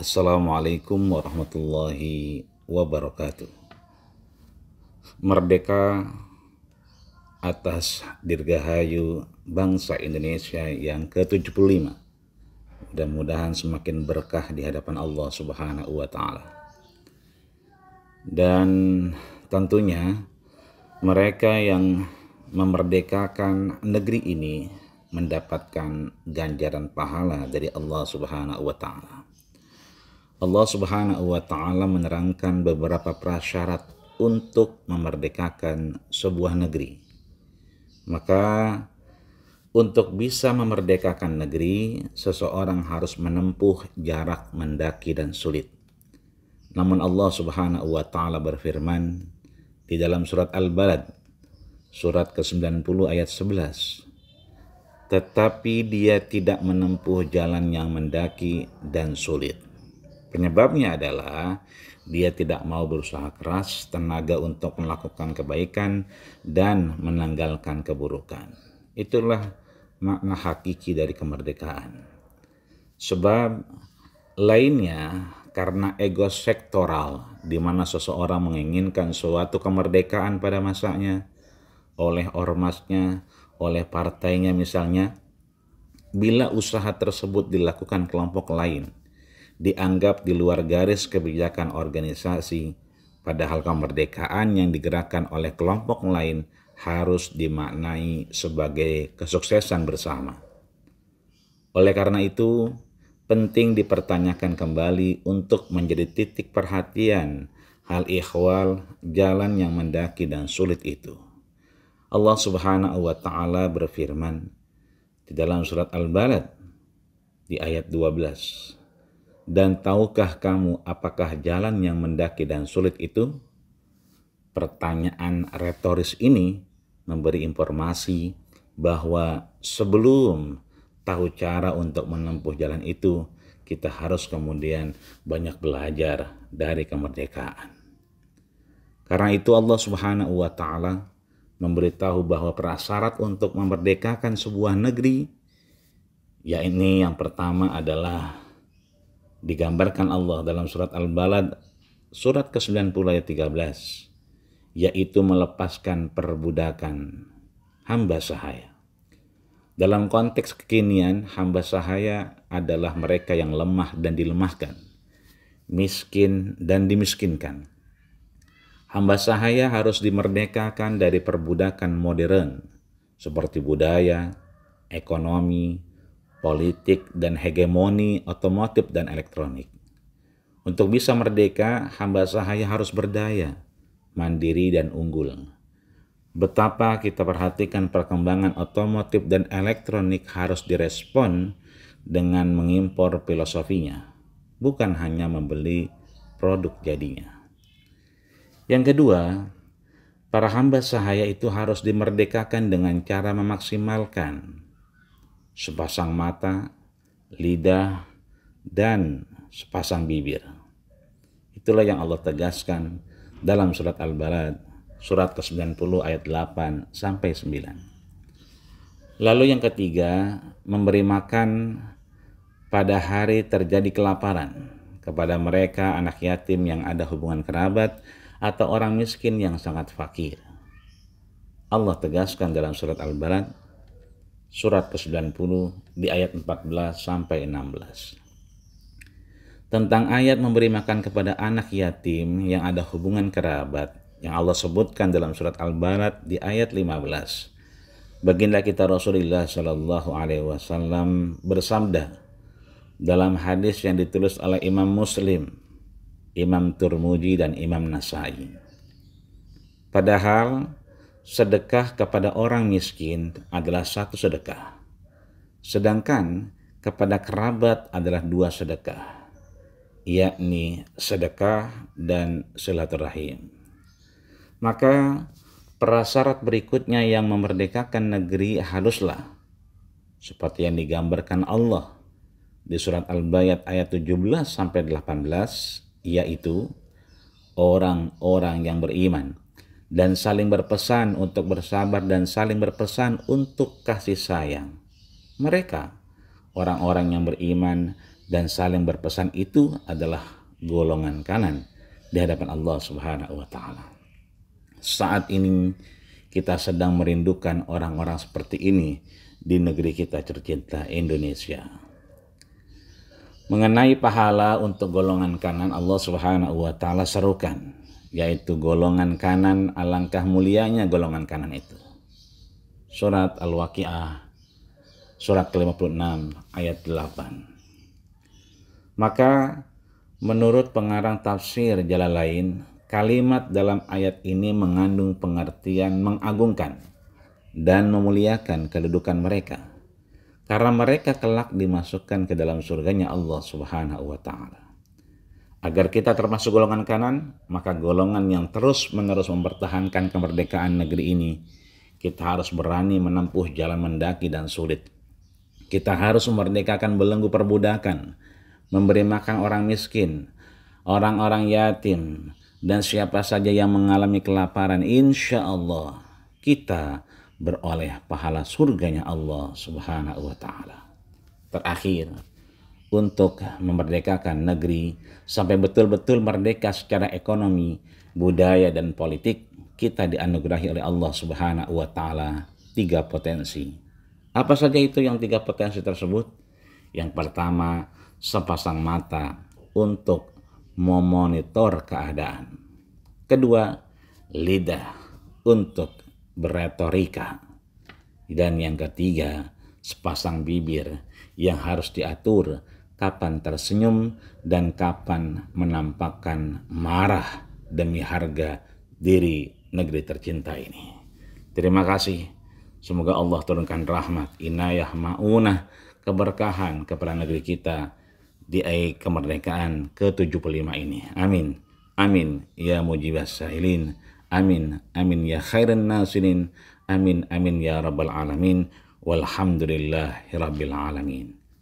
Assalamualaikum warahmatullahi wabarakatuh. Merdeka atas dirgahayu bangsa Indonesia yang ke-75. Mudah-mudahan semakin berkah di hadapan Allah Subhanahu wa taala. Dan tentunya mereka yang memerdekakan negeri ini mendapatkan ganjaran pahala dari Allah Subhanahu wa taala. Allah Subhanahu wa taala menerangkan beberapa prasyarat untuk memerdekakan sebuah negeri. Maka untuk bisa memerdekakan negeri, seseorang harus menempuh jarak mendaki dan sulit. Namun Allah Subhanahu wa taala berfirman di dalam surat Al-Balad surat ke-90 ayat 11 tetapi dia tidak menempuh jalan yang mendaki dan sulit Penyebabnya adalah dia tidak mau berusaha keras, tenaga untuk melakukan kebaikan, dan menanggalkan keburukan. Itulah makna hakiki dari kemerdekaan. Sebab lainnya karena ego sektoral di mana seseorang menginginkan suatu kemerdekaan pada masanya oleh ormasnya, oleh partainya misalnya, bila usaha tersebut dilakukan kelompok lain, dianggap di luar garis kebijakan organisasi, padahal kemerdekaan yang digerakkan oleh kelompok lain harus dimaknai sebagai kesuksesan bersama. Oleh karena itu, penting dipertanyakan kembali untuk menjadi titik perhatian hal ikhwal jalan yang mendaki dan sulit itu. Allah Subhanahu wa taala berfirman di dalam surat Al-Balad di ayat 12. Dan tahukah kamu apakah jalan yang mendaki dan sulit itu? Pertanyaan retoris ini memberi informasi bahwa sebelum tahu cara untuk menempuh jalan itu, kita harus kemudian banyak belajar dari kemerdekaan. Karena itu Allah Subhanahu wa taala memberitahu bahwa prasyarat untuk memerdekakan sebuah negeri yakni yang pertama adalah digambarkan Allah dalam surat Al-Balad surat ke-90 ayat 13 yaitu melepaskan perbudakan hamba sahaya. Dalam konteks kekinian, hamba sahaya adalah mereka yang lemah dan dilemahkan, miskin dan dimiskinkan. Hamba sahaya harus dimerdekakan dari perbudakan modern seperti budaya, ekonomi, politik, dan hegemoni otomotif dan elektronik. Untuk bisa merdeka, hamba sahaya harus berdaya, mandiri, dan unggul. Betapa kita perhatikan perkembangan otomotif dan elektronik harus direspon dengan mengimpor filosofinya, bukan hanya membeli produk jadinya. Yang kedua, para hamba sahaya itu harus dimerdekakan dengan cara memaksimalkan sepasang mata, lidah, dan sepasang bibir. Itulah yang Allah tegaskan dalam surat Al-Balad, surat ke-90 ayat 8 sampai 9. Lalu yang ketiga, memberi makan pada hari terjadi kelaparan kepada mereka anak yatim yang ada hubungan kerabat atau orang miskin yang sangat fakir. Allah tegaskan dalam surat Al-Balad surat ke-90 di ayat 14 sampai 16. Tentang ayat memberi makan kepada anak yatim yang ada hubungan kerabat yang Allah sebutkan dalam surat Al-Barat di ayat 15. Baginda kita Rasulullah Shallallahu Alaihi Wasallam bersabda dalam hadis yang ditulis oleh Imam Muslim, Imam Turmuji dan Imam Nasai. Padahal sedekah kepada orang miskin adalah satu sedekah, sedangkan kepada kerabat adalah dua sedekah, yakni sedekah dan silaturahim. Maka prasyarat berikutnya yang memerdekakan negeri haruslah seperti yang digambarkan Allah di surat Al-Bayat ayat 17 sampai 18 yaitu orang-orang yang beriman dan saling berpesan untuk bersabar dan saling berpesan untuk kasih sayang. Mereka, orang-orang yang beriman dan saling berpesan itu adalah golongan kanan di hadapan Allah Subhanahu wa taala. Saat ini kita sedang merindukan orang-orang seperti ini di negeri kita tercinta Indonesia. Mengenai pahala untuk golongan kanan Allah Subhanahu wa taala serukan yaitu golongan kanan alangkah mulianya golongan kanan itu surat al-waqiah surat ke-56 ayat 8 maka menurut pengarang tafsir jalan lain kalimat dalam ayat ini mengandung pengertian mengagungkan dan memuliakan kedudukan mereka karena mereka kelak dimasukkan ke dalam surganya Allah Subhanahu wa taala agar kita termasuk golongan kanan, maka golongan yang terus-menerus mempertahankan kemerdekaan negeri ini, kita harus berani menempuh jalan mendaki dan sulit. Kita harus memerdekakan belenggu perbudakan, memberi makan orang miskin, orang-orang yatim, dan siapa saja yang mengalami kelaparan. Insya Allah, kita beroleh pahala surganya Allah Subhanahu wa Ta'ala. Terakhir, untuk memerdekakan negeri sampai betul-betul merdeka secara ekonomi, budaya dan politik, kita dianugerahi oleh Allah Subhanahu wa taala tiga potensi. Apa saja itu yang tiga potensi tersebut? Yang pertama, sepasang mata untuk memonitor keadaan. Kedua, lidah untuk beretorika. Dan yang ketiga, sepasang bibir yang harus diatur kapan tersenyum, dan kapan menampakkan marah demi harga diri negeri tercinta ini. Terima kasih. Semoga Allah turunkan rahmat, inayah, ma'unah, keberkahan kepada negeri kita di air kemerdekaan ke-75 ini. Amin. Amin. Ya mujibas sahilin. Amin. Amin ya khairan nasirin. Amin. Amin ya rabbal alamin. Walhamdulillahi rabbil alamin.